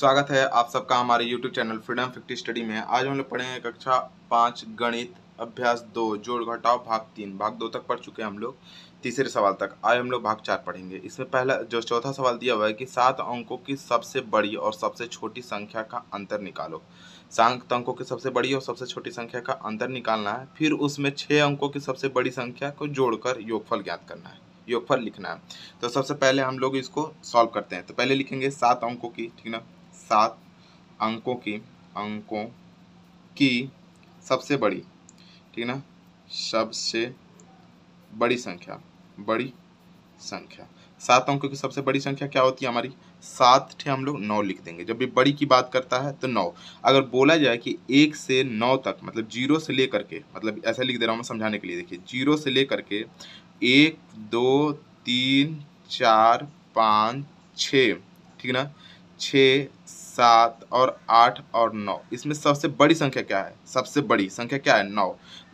स्वागत है आप सबका हमारे YouTube channel freedom fifty study में आज हम लोग पढ़ेंगे कक्षा पाँच गणित अभ्यास दो जोड़ घटाओ भाग तीन भाग दो तक पढ़ चुके हैं हम लोग तीसरे सवाल तक आज हम लोग भाग चार पढ़ेंगे इसमें पहला जो चौथा सवाल दिया हुआ है कि सात अंकों की सबसे बड़ी और सबसे छोटी संख्या का अंतर निकालो सात अंकों की सबसे बड़ी और सबसे छोटी संख्या का अंतर निकालना है फिर उसमें छः अंकों की सबसे बड़ी संख्या को जोड़कर योगफल ज्ञात करना है योगफल लिखना है तो सबसे पहले हम लोग इसको सॉल्व करते हैं तो पहले लिखेंगे सात अंकों की ठीक ना सात अंकों की अंकों की सबसे बड़ी ठीक ना सबसे बड़ी संख्या बड़ी संख्या सात अंकों की सबसे बड़ी संख्या क्या होती है हमारी सात थे हम लोग नौ लिख देंगे जब भी बड़ी की बात करता है तो नौ अगर बोला जाए कि एक से नौ तक मतलब जीरो से लेकर के मतलब ऐसा लिख दे रहा हूँ मैं समझाने के लिए देखिए जीरो से लेकर के एक दो तीन चार पाँच छ ठीक है ना छः सात और आठ और नौ इसमें सबसे बड़ी संख्या क्या है सबसे बड़ी संख्या क्या है नौ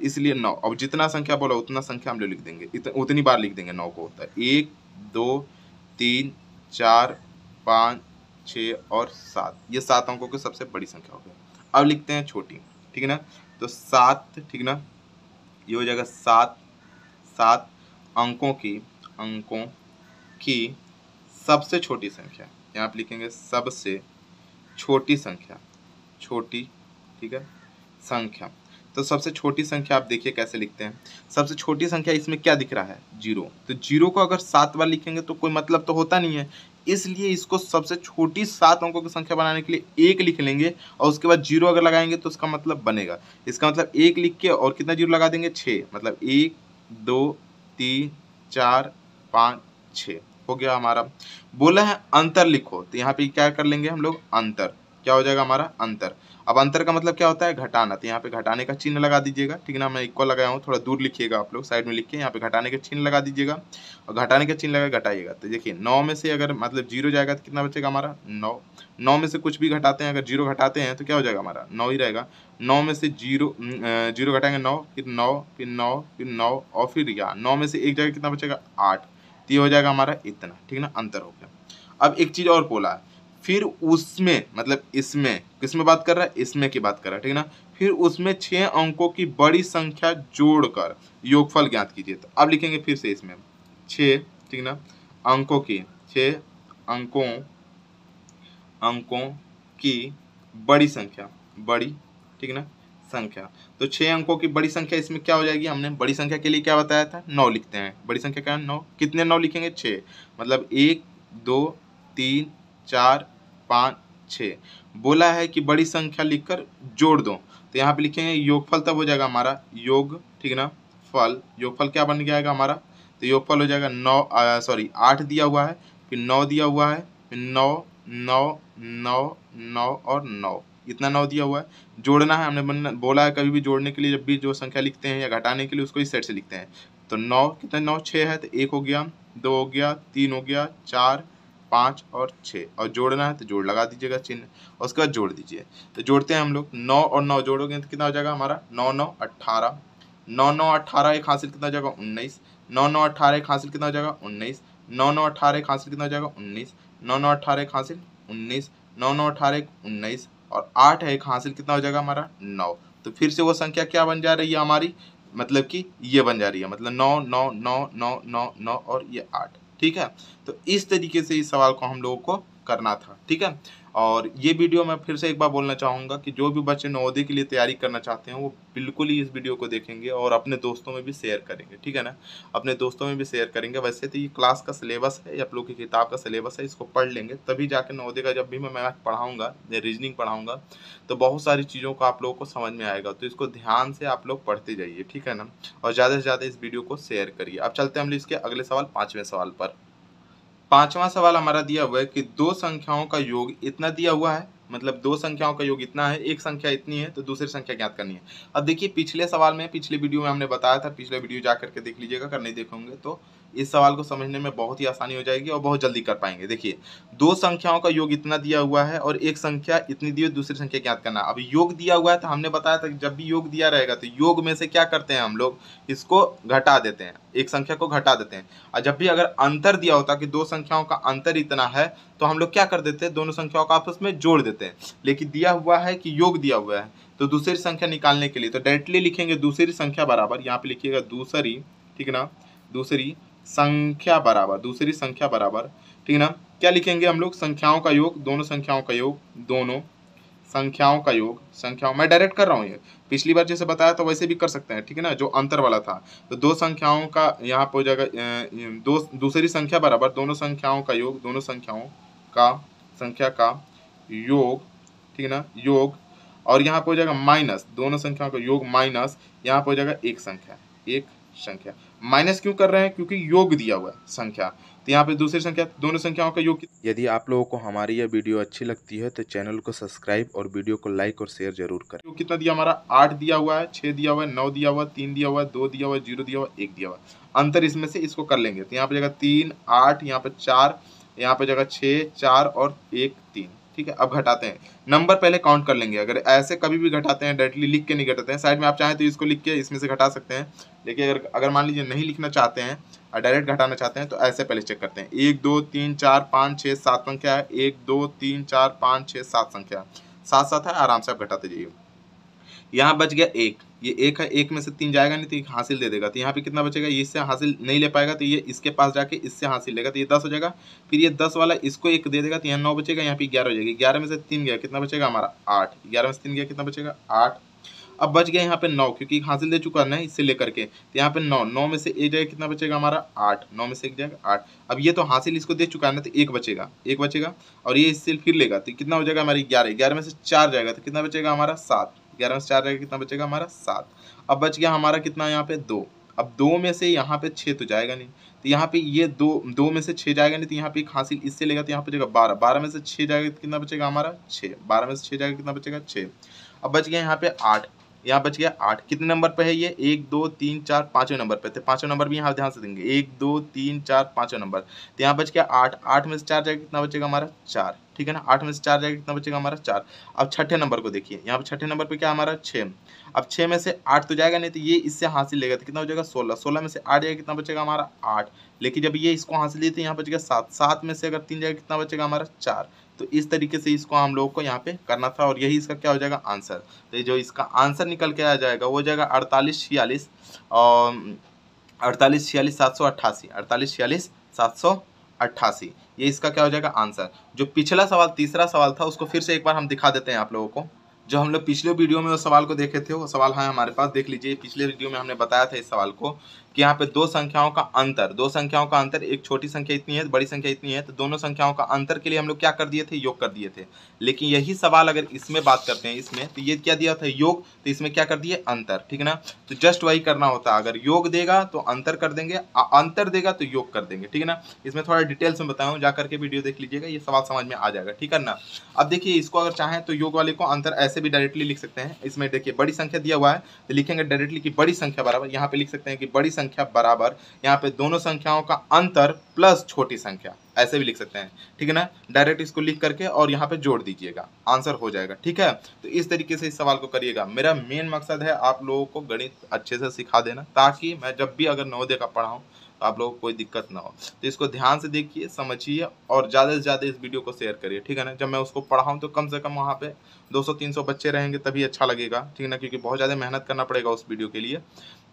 इसलिए नौ अब जितना संख्या बोला उतना संख्या हम लोग लिख देंगे इत, उतनी बार लिख देंगे नौ को होता तो है एक दो तीन चार पाँच छः और सात ये सात अंकों की सबसे बड़ी संख्या हो गई अब लिखते हैं छोटी ठीक है ना तो सात ठीक ना ये हो जाएगा सात सात अंकों की अंकों की सबसे छोटी संख्या यहाँ पर लिखेंगे सबसे छोटी संख्या छोटी ठीक है संख्या तो सबसे छोटी संख्या आप देखिए कैसे लिखते हैं सबसे छोटी संख्या इसमें क्या दिख रहा है जीरो तो जीरो को अगर सात बार लिखेंगे तो कोई मतलब तो होता नहीं है इसलिए इसको सबसे छोटी सात अंकों की संख्या बनाने के लिए एक लिख लेंगे और उसके बाद जीरो अगर लगाएंगे तो उसका मतलब बनेगा इसका मतलब एक लिख के और कितना जीरो लगा देंगे छः मतलब एक दो तीन चार पाँच छः हो गया हमारा बोला है अंतर लिखो तो यहाँ पे क्या कर लेंगे हम लोग अंतर क्या हो जाएगा हमारा अंतर अब अंतर का मतलब क्या होता है घटाना तो यहाँ पे घटाने का चिन्ह लगा दीजिएगा ठीक ना मैं इक्वल लगाया हूँ थोड़ा दूर लिखिएगा आप लोग साइड में लिख के यहाँ पे घटाने का चिन्ह लगा दीजिएगा और घटाने का चिन्ह लगा घटाइएगा तो देखिए नौ में से अगर मतलब जीरो जाएगा तो कितना बचेगा हमारा नौ नौ में से कुछ भी घटाते हैं अगर जीरो घटाते हैं तो क्या हो जाएगा हमारा नौ ही रहेगा नौ में से जीरो जीरो घटाएंगे नौ फिर नौ फिर नौ फिर नौ और फिर या नौ में से एक जगह कितना बचेगा आठ तो ये हो जाएगा हमारा इतना ठीक ना अंतर हो गया अब एक चीज़ और बोला है फिर उसमें मतलब इसमें किस में बात कर रहा है इसमें की बात कर रहा है ठीक ना फिर उसमें छः अंकों की बड़ी संख्या जोड़कर योगफल ज्ञात कीजिए तो अब लिखेंगे फिर से इसमें छः ठीक ना अंकों की छः अंकों अंकों की बड़ी संख्या बड़ी ठीक ना संख्या तो छह अंकों की बड़ी संख्या इसमें क्या हो जाएगी हमने बड़ी संख्या के लिए क्या बताया था नौ लिखते हैं बड़ी संख्या क्या है नौ कितने नौ लिखेंगे छः मतलब एक दो तीन चार पाँच छः बोला है कि बड़ी संख्या लिखकर जोड़ दो तो यहाँ पे लिखेंगे योगफल तब हो जाएगा हमारा योग ठीक है ना फल योगफल क्या बन गया हमारा तो योगफल हो जाएगा नौ सॉरी आठ दिया हुआ है फिर नौ दिया हुआ है फिर नौ नौ नौ नौ और नौ इतना नौ दिया हुआ है जोड़ना है हमने बोला है कभी भी जोड़ने के लिए जब भी जो संख्या लिखते हैं या घटाने के लिए उसको इस सेट से लिखते हैं तो नौ कितना नौ छः है तो एक हो गया दो हो गया तीन हो गया चार पाँच और छः और जोड़ना है तो जोड़ लगा दीजिएगा चिन्ह और उसके बाद जोड़ दीजिए तो जोड़ते हैं हम लोग नौ और नौ जोड़ोगे तो कितना हो जाएगा हमारा नौ नौ अट्ठारह नौ नौ अट्ठारह एक हासिल कितना हो जाएगा उन्नीस नौ नौ अट्ठारह एक हासिल कितना हो जाएगा उन्नीस नौ नौ अट्ठारह एक हासिल कितना हो जाएगा उन्नीस नौ नौ अट्ठारह एक हासिल उन्नीस नौ नौ अठारह उन्नीस और आठ है एक हासिल कितना हो जाएगा हमारा नौ तो फिर से वो संख्या क्या बन जा रही है हमारी मतलब कि ये बन जा रही है मतलब नौ नौ नौ नौ नौ नौ और ये आठ ठीक है तो इस तरीके से इस सवाल को हम लोगों को करना था ठीक है और ये वीडियो मैं फिर से एक बार बोलना चाहूँगा कि जो भी बच्चे नवोदय के लिए तैयारी करना चाहते हैं वो बिल्कुल ही इस वीडियो को देखेंगे और अपने दोस्तों में भी शेयर करेंगे ठीक है ना अपने दोस्तों में भी शेयर करेंगे वैसे तो ये क्लास का सिलेबस है आप लोग की किताब का सिलेबस है इसको पढ़ लेंगे तभी जाके नवोदय का जब भी मैं मैथ पढ़ाऊँगा रीजनिंग पढ़ाऊँगा तो बहुत सारी चीज़ों को आप लोगों को समझ में आएगा तो इसको ध्यान से आप लोग पढ़ते जाइए ठीक है ना और ज़्यादा से ज़्यादा इस वीडियो को शेयर करिए अब चलते हैं हम इसके अगले सवाल पाँचवें सवाल पर पांचवा सवाल हमारा दिया हुआ है कि दो संख्याओं का योग इतना दिया हुआ है मतलब दो संख्याओं का योग इतना है एक संख्या इतनी है तो दूसरी संख्या ज्ञात करनी है अब देखिए पिछले सवाल में पिछले वीडियो में हमने बताया था पिछले वीडियो जा करके देख लीजिएगा अगर नहीं देखोगे तो इस सवाल को समझने में बहुत ही आसानी हो जाएगी और बहुत जल्दी कर पाएंगे देखिए दो संख्याओं का योग इतना दिया हुआ है और एक संख्या इतनी दी हुई दूसरी संख्या ज्ञात करना अब योग दिया हुआ है तो हमने बताया था जब भी योग दिया रहेगा तो योग में से क्या करते हैं हम लोग इसको घटा देते हैं एक संख्या को घटा देते हैं और जब भी अगर अंतर दिया होता कि दो संख्याओं का अंतर इतना है तो हम लोग क्या कर देते हैं दोनों संख्याओं का आपस में जोड़ देते हैं लेकिन दिया हुआ है कि योग दिया हुआ है तो दूसरी संख्या निकालने के लिए तो डायरेक्टली लिखेंगे दूसरी संख्या बराबर यहाँ पे लिखिएगा दूसरी ठीक ना दूसरी संख्या बराबर दूसरी संख्या बराबर ठीक है ना क्या लिखेंगे हम लोग संख्याओं का योग दोनों संख्याओं का योग दोनों संख्याओं का योग संख्याओं मैं डायरेक्ट कर रहा हूँ ये पिछली बार जैसे बताया तो वैसे भी कर सकते हैं ठीक है ना जो अंतर वाला था तो दो संख्याओं का यहाँ पर हो जाएगा दो दूसरी संख्या बराबर दोनों संख्याओं का योग दोनों संख्याओं का संख्या का योग ठीक है ना योग और यहाँ पर हो जाएगा माइनस दोनों संख्याओं का योग माइनस यहाँ पर हो जाएगा एक संख्या एक संख्या माइनस क्यों कर रहे हैं क्योंकि योग दिया हुआ है संख्या तो यहाँ पे दूसरी संख्या दोनों संख्याओं का योग यदि आप लोगों को हमारी यह वीडियो अच्छी लगती है तो चैनल को सब्सक्राइब और वीडियो को लाइक और शेयर जरूर करें योग कितना दिया हमारा आठ दिया हुआ है छह दिया हुआ है नौ दिया हुआ है तीन दिया हुआ है दो दिया हुआ है जीरो दिया हुआ है एक दिया हुआ है अंतर इसमें से इसको कर लेंगे तो यहाँ पे जगह तीन आठ यहाँ पे चार यहाँ पे जगह छः चार और एक तीन ठीक है अब घटाते हैं नंबर पहले काउंट कर लेंगे अगर ऐसे कभी भी घटाते हैं डायरेक्टली लिख के नहीं घटाते हैं साइड में आप चाहें तो इसको लिख के इसमें से घटा सकते हैं लेकिन अगर अगर मान लीजिए नहीं लिखना चाहते हैं और डायरेक्ट घटाना चाहते हैं तो ऐसे पहले चेक करते हैं एक दो तीन चार पाँच छः सात संख्या है एक दो तीन चार पाँच छः सात संख्या साथ साथ है आराम से आप घटाते जाइए यहाँ बच गया एक ये एक है एक में से तीन जाएगा नहीं तो एक हासिल दे देगा तो यहाँ पे कितना बचेगा ये इससे हासिल नहीं ले पाएगा तो ये इसके पास जाके इससे हासिल लेगा तो ये दस हो जाएगा फिर ये दस वाला इसको एक दे देगा तो यहाँ नौ बचेगा यहाँ पे ग्यारह हो जाएगी ग्यारह में से तीन गया कितना बचेगा हमारा आठ ग्यारह में से तीन गया कितना बचेगा आठ अब बच गया यहाँ पे नौ क्योंकि हासिल दे चुका है ना इससे लेकर के तो यहाँ पे नौ नौ में से एक जाएगा कितना बचेगा हमारा आठ नौ में से एक जाएगा आठ अब ये तो हासिल इसको दे चुका है ना तो एक बचेगा एक बचेगा और ये इससे फिर लेगा तो कितना हो जाएगा हमारी ग्यारह ग्यारह में से चार जाएगा तो कितना बचेगा हमारा सात ग्यारह में से चार रहेगा कितना बचेगा हमारा सात अब बच गया हमारा कितना यहाँ पे दो अब दो में से यहाँ पे छः तो जाएगा नहीं तो यहाँ पे ये दो दो में से छः जाएगा नहीं तो यहाँ पे एक हासिल इससे लेगा तो यहाँ पे जाएगा बारह बारह में से छः जाएगा तो कितना बचेगा हमारा छः बारह में से छः जाएगा कितना बचेगा छः अब बच गया यहाँ पे आठ यहाँ बच गया आठ कितने नंबर पे है ये एक दो तीन चार पाँचवें नंबर पर थे पाँचवें नंबर भी यहाँ ध्यान से देंगे एक दो तीन चार पाँचवें नंबर तो यहाँ बच गया आठ आठ में से चार जाएगा कितना बचेगा हमारा चार ठीक है ना आठ में से चार जाएगा कितना बचेगा हमारा चार अब छठे नंबर को देखिए यहाँ पर छठे नंबर पे क्या हमारा छः अब छः में से आठ तो जाएगा नहीं तो ये इससे हासिल लेगा तो कितना हो जाएगा सोलह सोलह में से आठ जाएगा कितना बचेगा हमारा आठ लेकिन जब ये इसको हासिल लिए थे तो यहाँ बचेगा सात सात में से अगर तीन जाएगा कितना बचेगा हमारा चार तो इस तरीके से इसको हम लोगों को यहाँ पे करना था और यही इसका क्या हो जाएगा आंसर तो जो इसका आंसर निकल के आ जाएगा वो जाएगा अड़तालीस छियालीस और अड़तालीस छियालीस सात सौ अट्ठासी अड़तालीस छियालीस सात सौ अट्ठासी ये इसका क्या हो जाएगा आंसर जो पिछला सवाल तीसरा सवाल था उसको फिर से एक बार हम दिखा देते हैं आप लोगों को जो हम लोग पिछले वीडियो में उस सवाल को देखे थे वो सवाल है हाँ हमारे पास देख लीजिए पिछले वीडियो में हमने बताया था इस सवाल को कि यहाँ पे दो संख्याओं का अंतर दो संख्याओं का अंतर एक छोटी संख्या इतनी है बड़ी संख्या इतनी है तो दोनों संख्याओं का अंतर के लिए हम लोग क्या कर दिए थे योग कर दिए थे लेकिन यही सवाल अगर इसमें बात करते हैं इसमें तो ये क्या दिया था योग तो इसमें क्या कर दिए अंतर ठीक है ना तो जस्ट वही करना होता है अगर योग देगा तो अंतर कर देंगे अंतर देगा तो योग कर देंगे ठीक है ना इसमें थोड़ा डिटेल्स में बताऊँ जा करके वीडियो देख लीजिएगा ये सवाल समझ में आ जाएगा ठीक है ना अब देखिए इसको अगर चाहें तो योग वाले को अंतर ऐसे ऐसे भी डायरेक्टली लिख सकते हैं इसमें देखिए बड़ी संख्या दिया हुआ है तो लिखेंगे डायरेक्टली कि बड़ी संख्या बराबर यहाँ पे लिख सकते हैं कि बड़ी संख्या बराबर यहाँ पे दोनों संख्याओं का अंतर प्लस छोटी संख्या ऐसे भी लिख सकते हैं ठीक है ना डायरेक्ट इसको लिख करके और यहाँ पे जोड़ दीजिएगा आंसर हो जाएगा ठीक है तो इस तरीके से इस सवाल को करिएगा मेरा मेन मकसद है आप लोगों को गणित अच्छे से सिखा देना ताकि मैं जब भी अगर नवोदय का पढ़ाऊँ तो आप लोगों को कोई दिक्कत ना हो तो इसको ध्यान से देखिए समझिए और ज़्यादा से ज़्यादा इस वीडियो को शेयर करिए ठीक है ना जब मैं उसको पढ़ाऊँ तो कम से कम वहाँ पे 200-300 बच्चे रहेंगे तभी अच्छा लगेगा ठीक है ना क्योंकि बहुत ज़्यादा मेहनत करना पड़ेगा उस वीडियो के लिए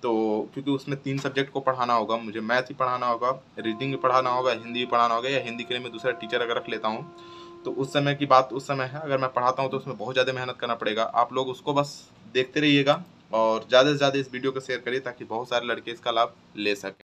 तो क्योंकि उसमें तीन सब्जेक्ट को पढ़ाना होगा मुझे मैथ ही पढ़ाना होगा रीडिंग भी पढ़ाना होगा हिंदी भी पढ़ाना होगा या हिंदी के लिए मैं दूसरा टीचर अगर रख लेता हूँ तो उस समय की बात उस समय है अगर मैं पढ़ाता हूँ तो उसमें बहुत ज़्यादा मेहनत करना पड़ेगा आप लोग उसको बस देखते रहिएगा और ज़्यादा से ज़्यादा इस वीडियो को शेयर करिए ताकि बहुत सारे लड़के इसका लाभ ले सकें